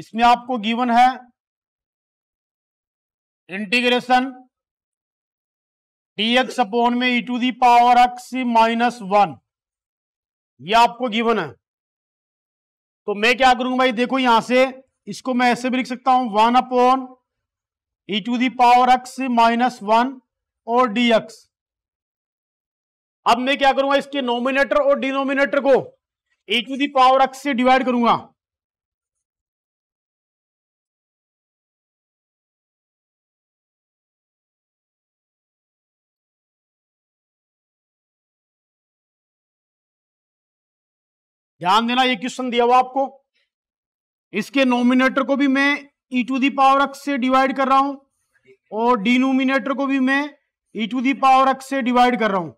इसमें आपको गिवन है इंटीग्रेशन टी एक्स अपॉन में E to the power X minus one ये आपको गिवन है तो मैं क्या करूंगा भाई देखो यहां से इसको मैं ऐसे भी लिख सकता हूं one upon E to the power X minus one और डी एक्स अब मैं क्या करूंगा इसके नोमिनेटर और डिनोमिनेटर को E to the power X से डिवाइड करूंगा ध्यान देना ये क्वेश्चन दिया हुआ आपको इसके नोमिनेटर को भी मैं E to the power X से डिवाइड कर रहा हूं और डिनोमिनेटर को भी मैं E to the power X से डिवाइड कर रहा हूं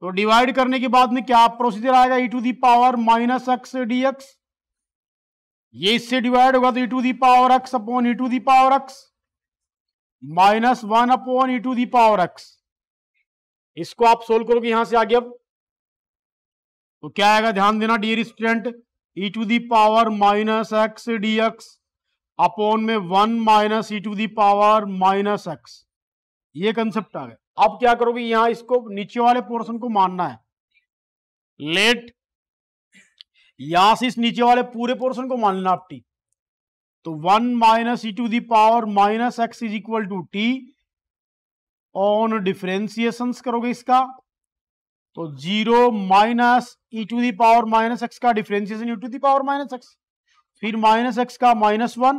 तो डिवाइड करने के बाद में क्या प्रोसीजर आएगा E to the power minus X D X ये इससे डिवाइड होगा तो E to the power X upon E to the power X minus one upon E to the power X इसको आप सोल्व करोगे यहां से आगे अब तो क्या आएगा ध्यान देना dear student E to the power minus X D x upon में one minus E to the power minus X ये कंसेप्ट आ गया अब क्या करोगे यहां इसको नीचे वाले पोर्शन को मानना है लेट यहां से इस नीचे वाले पूरे पोर्शन को मान लेना आप टी तो one minus E to the power minus X is equal to T on differentiation करोगे इसका तो zero minus E to the power minus X का differentiation E to the power minus X फिर माइनस एक्स का minus one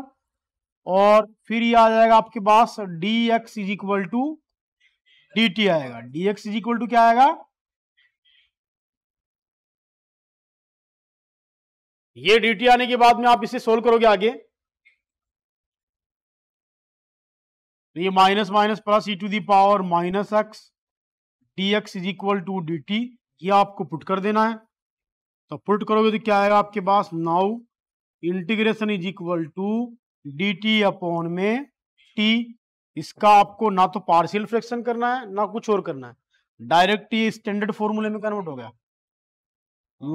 और फिर ये आ जाएगा आपके पास D X is equal to D T आएगा D X is equal to क्या आएगा ये डी टी आने के बाद में आप इसे सोल्व करोगे आगे तो ये minus minus plus E to the power minus X D X is equal to D T ये आपको पुट कर देना है तो पुट करोगे तो क्या आएगा आपके पास now integration is equal to D T upon में टी इसका आपको ना तो पार्शियल फ्रैक्शन करना है ना कुछ और करना है डायरेक्ट ये स्टैंडर्ड फॉर्मूले में कन्वर्ट हो गया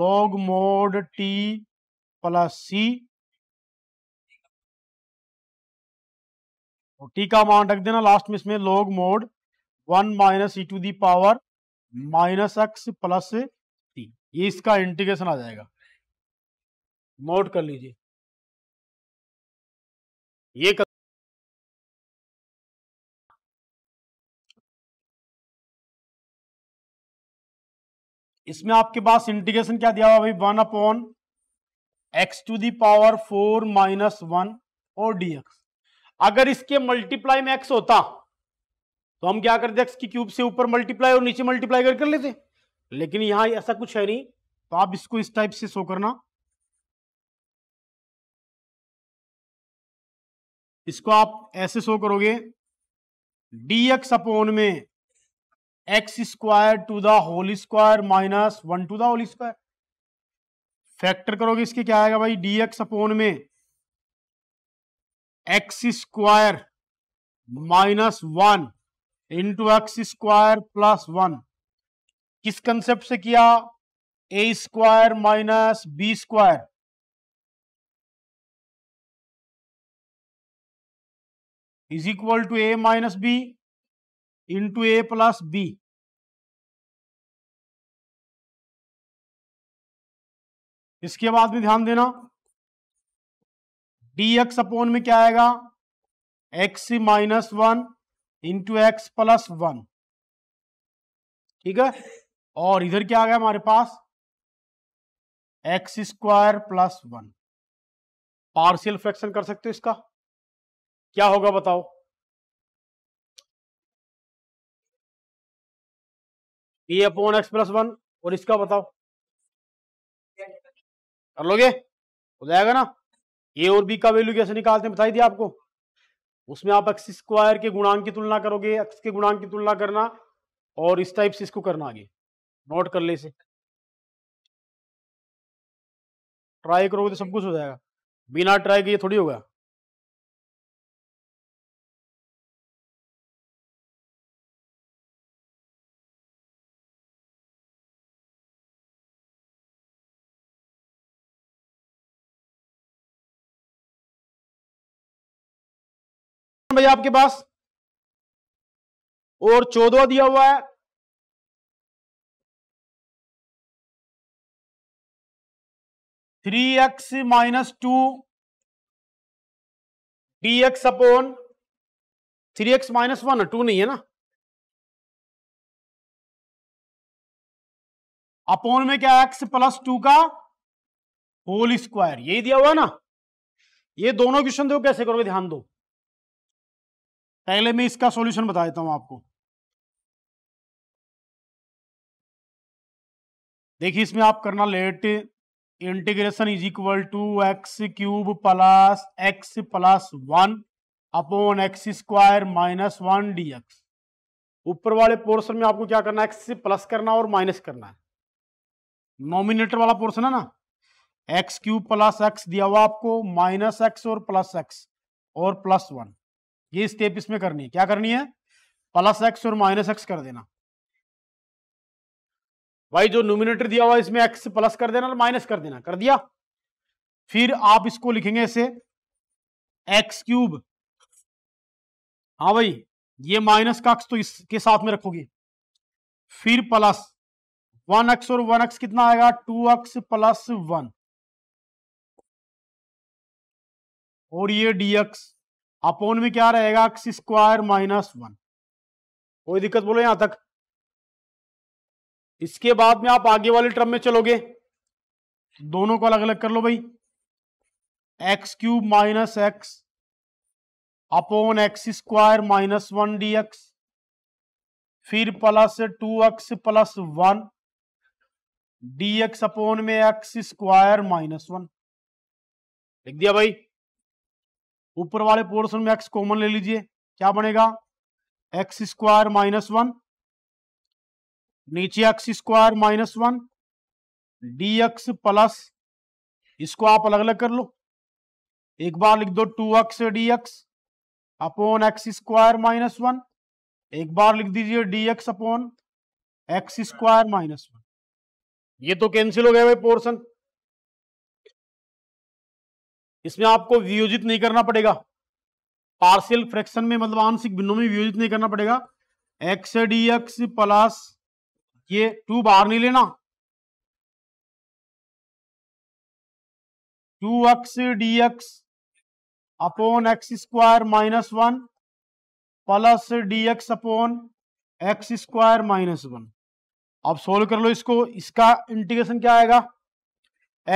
log mod T plus C और टी का अमाउंट रख देना लास्ट में इसमें log mod one minus E to the power minus X plus T ये इसका इंटीग्रेशन आ जाएगा नोट कर लीजिए ये कर इसमें आपके पास इंटीग्रेशन क्या दिया हुआ भाई one upon X to the power four minus one और डीएक्स अगर इसके मल्टीप्लाई में एक्स होता तो हम क्या करते एक्स की क्यूब से ऊपर मल्टीप्लाई और नीचे मल्टीप्लाई कर, कर लेते लेकिन यहां ऐसा कुछ है नहीं तो आप इसको इस टाइप से शो करना इसको आप ऐसे शो करोगे डी एक्स अपोन में x square to the whole square minus one to the whole square factor करोगे इसके क्या आएगा भाई डी एक्स अपोन में x square minus one into X square plus one किस कंसेप्ट से किया A square minus B square is equal to A minus B into A plus B इसके बाद में ध्यान देना डी एक्स अपोन में क्या आएगा X minus one into x plus one ठीक है और इधर क्या आ गया हमारे पास X square plus one partial fraction कर सकते हो इसका क्या होगा बताओ A upon x plus one और इसका बताओ कर लोगे हो जाएगा ना ए और बी का वैल्यू कैसे निकालते हैं बताई दिया आपको उसमें आप एक्स स्क्वायर के गुणांक की तुलना करोगे एक्स के गुणांक की तुलना करना और इस टाइप से इसको करना आगे नोट कर ले इसे ट्राई करोगे तो सब कुछ हो जाएगा बिना ट्राई किए थोड़ी होगा ऑप्शन भाई आपके पास और चौदह दिया हुआ है three x minus two d x upon three x minus one two नहीं है ना अपॉन में क्या एक्स प्लस टू का होल स्क्वायर यही दिया हुआ है ना ये दोनों क्वेश्चन देखो कैसे करोगे ध्यान दो पहले मैं इसका सॉल्यूशन बता देता हूं आपको देखिए इसमें आप करना let integration is equal to x cube plus x plus one upon x square minus one d x ऊपर वाले पोर्शन में आपको क्या करना है एक्स से प्लस करना और माइनस करना है नॉमिनेटर वाला पोर्शन है ना एक्स क्यूब प्लस एक्स दिया हुआ आपको माइनस एक्स और प्लस एक्स और प्लस वन ये स्टेप इसमें करनी है क्या करनी है प्लस एक्स और माइनस एक्स कर देना भाई जो नोमिनेटर दिया हुआ इसमें एक्स प्लस कर देना और माइनस कर देना कर दिया फिर आप इसको लिखेंगे ऐसे एक्स क्यूब हाँ भाई ये माइनस का अक्स तो इसके साथ में रखोगे फिर प्लस वन एक्स और वन एक्स कितना आएगा टू एक्स प्लस वन और ये डी एक्स अपोन में क्या रहेगा एक्स स्क्वायर माइनस वन कोई दिक्कत बोलो यहां तक इसके बाद में आप आगे वाले टर्म में चलोगे दोनों को अलग अलग कर लो भाई x cube minus x upon x square minus one d x फिर plus two x plus one d x में एक्स स्क्वायर माइनस वन लिख दिया भाई ऊपर वाले पोर्शन में एक्स कॉमन ले लीजिए क्या बनेगा एक्स स्क्वायर माइनस वन नीचे x square minus one d x plus इसको आप अलग अलग कर लो एक बार लिख दो two x D x upon x square minus one एक बार लिख दीजिए d x upon x square minus one ये तो कैंसिल हो गया भाई पोर्शन इसमें आपको वियोजित नहीं करना पड़ेगा पार्शियल फ्रैक्शन में मतलब आंशिक भिन्नों में वियोजित नहीं करना पड़ेगा एक्स डी एक्स प्लस ये टू बाहर नहीं लेना two x D x upon x square minus one plus d x upon x square minus one अब सोल्व कर लो इसको इसका इंटीग्रेशन क्या आएगा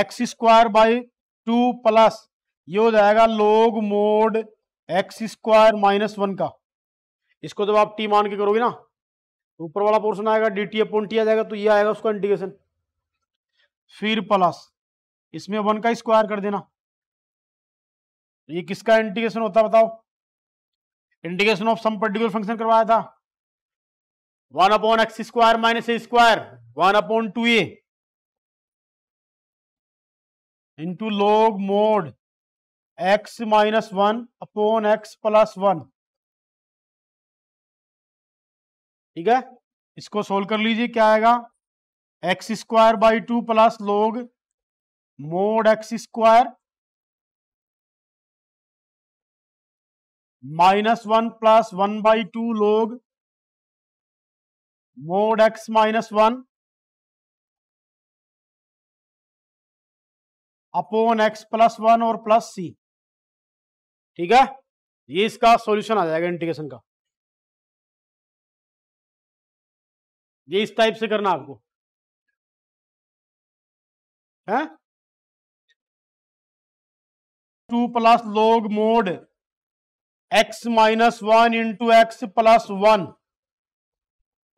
x square by two plus ये हो जाएगा log mod x square minus one का इसको जब आप टी मान के करोगे ना तो ऊपर वाला पोर्शन आएगा डी टी अपॉन टी आ जाएगा तो ये आएगा उसका इंटीग्रेशन फिर प्लस इसमें वन का स्क्वायर कर देना तो ये किसका इंटीग्रेशन होता बताओ integration of some particular function करवाया था one upon x square minus a square one upon two a into log mod x minus one upon x plus one ठीक है इसको सोल्व कर लीजिए क्या आएगा x square by two plus log mod x square minus one plus one by two log mod x minus one upon x plus one और plus c ठीक है ये इसका सॉल्यूशन आ जाएगा इंटीग्रेशन का ये इस टाइप से करना आपको है two plus log mod x minus one into x plus one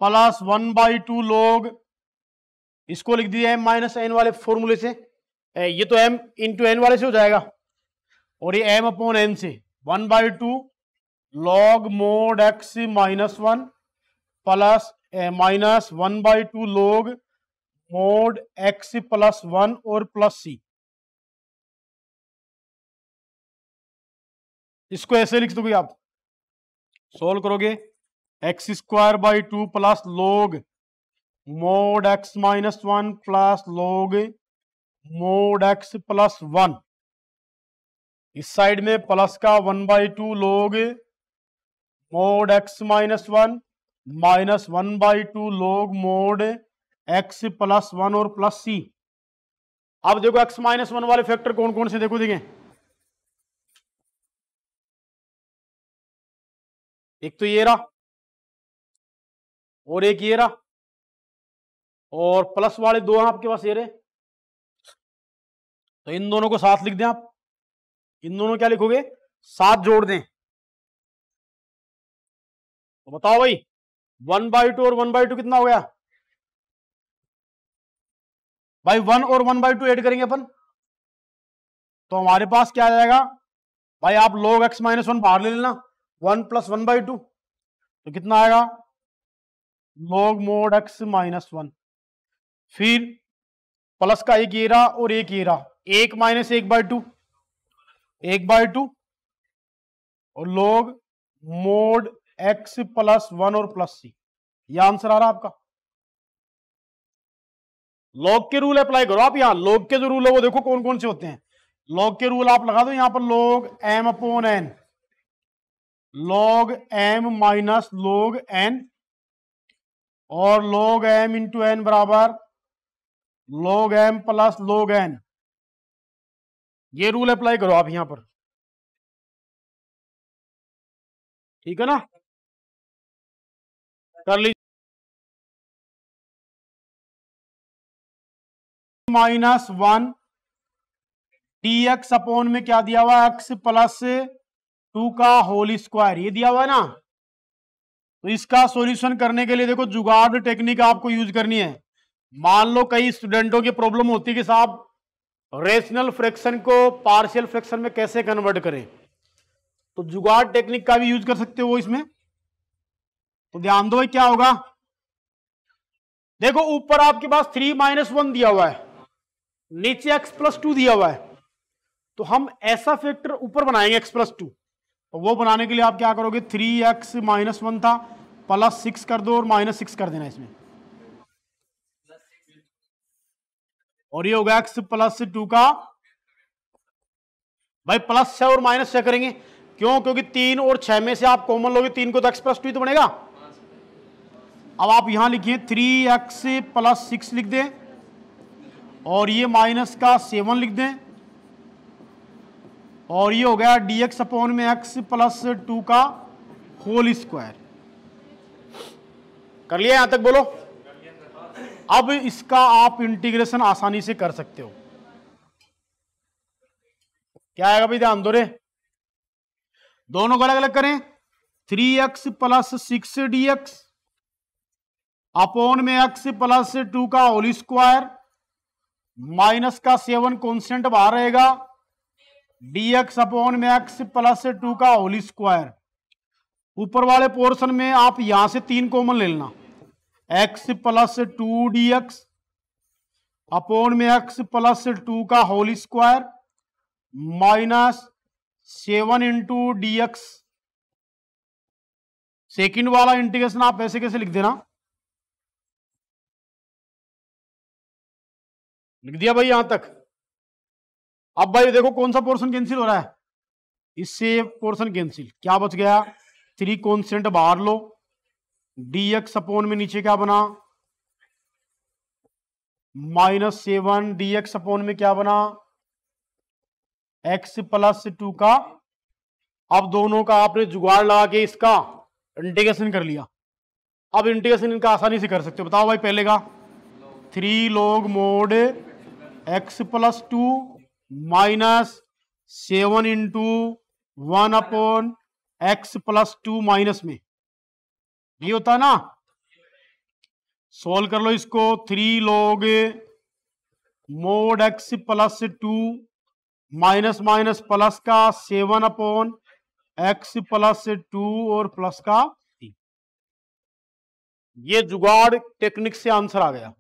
plus one by two log इसको लिख दिया एम माइनस एन वाले फॉर्मूले से ये तो एम इंटू एन वाले से हो जाएगा और ये एम अपॉन एन से one by two log mod x minus one plus minus one by two log mod x plus one और प्लस सी इसको ऐसे लिख दोगे आप सोल्व करोगे x square by two plus log mod x minus one plus log mod x plus one इस side में plus का one by two log mod x minus one minus one by two log mod x plus one और plus c अब देखो x minus one वाले factor कौन कौन से देखो देखे एक तो ये रहा और एक ये रहा और प्लस वाले दो हैं आपके पास ये रहे तो इन दोनों को साथ लिख दें आप इन दोनों क्या लिखोगे सात जोड़ दें तो बताओ भाई वन बाई टू और वन बाई टू कितना हो गया भाई वन और वन बाई टू एड करेंगे अपन तो हमारे पास क्या आ जाएगा भाई आप लोग एक्स माइनस वन बाहर ले लेना one plus one by two तो कितना आएगा log mod x minus one फिर प्लस का एक एरा और एक एरा एक माइनस एक बाई टू एक बाय टू और log mod x plus one और प्लस सी यह आंसर आ रहा आपका लॉग के रूल अप्लाई करो आप यहां लॉग के जो रूल है वो देखो कौन कौन से होते हैं लॉग के रूल आप लगा दो यहां पर log m upon n log m minus log n और लॉग एम इंटू एन बराबर log m plus log n ये रूल अप्लाई करो आप यहां पर ठीक है ना कर लीजिए minus one t x upon में क्या दिया हुआ एक्स प्लस टू का होल स्क्वायर ये दिया हुआ है ना तो इसका सॉल्यूशन करने के लिए देखो जुगाड़ टेक्निक आपको यूज करनी है मान लो कई स्टूडेंटों की प्रॉब्लम होती है कि साहब रेशनल फ्रैक्शन को पार्शियल फ्रैक्शन में कैसे कन्वर्ट करें तो जुगाड़ टेक्निक का भी यूज कर सकते हो इसमें तो ध्यान दो क्या होगा देखो ऊपर आपके पास थ्री माइनस वन दिया हुआ है नीचे एक्स प्लस टू दिया हुआ है तो हम ऐसा फैक्टर ऊपर बनाएंगे एक्स प्लस टू तो वो बनाने के लिए आप क्या करोगे थ्री एक्स माइनस वन था प्लस सिक्स कर दो और माइनस सिक्स कर देना इसमें और ये होगा एक्स प्लस टू का भाई प्लस छह और माइनस छह करेंगे क्यों क्योंकि तीन और छह में से आप कॉमन लोगे तीन को तो एक्स प्लस टू तो बनेगा अब आप यहां लिखिए थ्री एक्स प्लस सिक्स लिख दें और ये माइनस का सेवन लिख दें और ये हो गया डी एक्स अपॉन में एक्स प्लस टू का होल स्क्वायर कर लिया यहां तक बोलो अब इसका आप इंटीग्रेशन आसानी से कर सकते हो क्या आएगा भाई ध्यान दो रे दोनों को अलग अलग करें three x plus six d x upon में एक्स प्लस टू का होल स्क्वायर माइनस का सेवन कॉन्स्टेंट बाहर रहेगा डी एक्स अपोन में एक्स प्लस टू का होल स्क्वायर ऊपर वाले पोर्शन में आप यहां से तीन कॉमन ले लेना x plus two d x upon में एक्स प्लस टू का whole square minus seven into d x second वाला इंटीग्रेशन आप ऐसे कैसे लिख देना लिख दिया भाई यहां तक अब भाई देखो कौन सा पोर्शन कैंसिल हो रहा है इससे पोर्शन कैंसिल क्या बच गया थ्री कॉन्सेंट बाहर लो डीएक्स अपोन में नीचे क्या बना minus seven d x upon में क्या बना एक्स प्लस टू का अब दोनों का आपने जुगाड़ लगा के इसका इंटीग्रेशन कर लिया अब इंटीग्रेशन इनका आसानी से कर सकते हो बताओ भाई पहले का three log mod x plus two minus seven into one upon x plus two minus में नहीं होता ना सोल्व कर लो इसको three log mod x plus two minus minus plus का seven upon x plus two और प्लस का ये जुगाड़ टेक्निक से आंसर आ गया